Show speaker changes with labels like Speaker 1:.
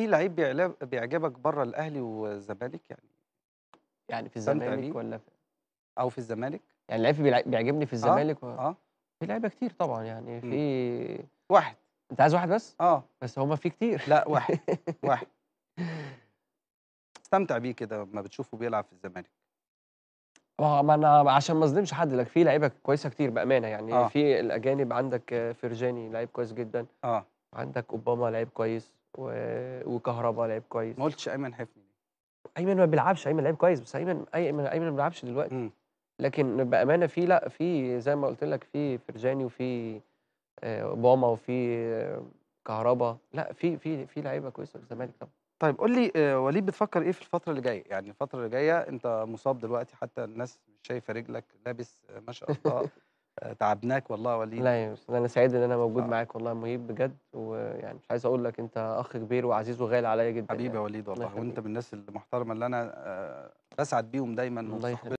Speaker 1: في لعيب بيعجبك بره الاهلي والزمالك يعني يعني في الزمالك ولا في... او في الزمالك يعني لعيب بيعجبني في آه، الزمالك
Speaker 2: و... اه في لعيبه كتير طبعا يعني
Speaker 1: في واحد انت عايز واحد بس اه بس هما في كتير لا واحد واحد استمتع بيه كده لما بتشوفه بيلعب في الزمالك
Speaker 3: ما انا عشان ما اظلمش حد لك في لعيبه كويسه كتير بامانه يعني آه. في الاجانب عندك فرجاني لعيب كويس جدا اه عندك اوباما لعيب كويس و... وكهربا لعيب كويس ما قلتش ايمن حفني ايمن ما بيلعبش ايمن لعيب كويس بس ايمن ايمن ايمن ما بيلعبش دلوقتي م. لكن بامانه في لا في زي ما قلت لك في فرجاني
Speaker 1: وفي آه، اوباما وفي آه، كهربا لا في في في لعيبه كويسه في الزمالك طبعا طيب قول لي آه، وليد بتفكر ايه في الفتره اللي جايه يعني الفتره اللي جايه انت مصاب دلوقتي حتى الناس مش شايفه رجلك لابس ما شاء الله تعبناك والله وليد لا يا
Speaker 3: انا سعيد ان انا موجود آه. معاك والله مهيب بجد ويعني مش عايز اقول لك انت اخ كبير وعزيز
Speaker 1: وغالي عليا جدا حبيبي يا يعني. وليد والله وانت من الناس المحترمه اللي انا آه، بسعد بيهم دايما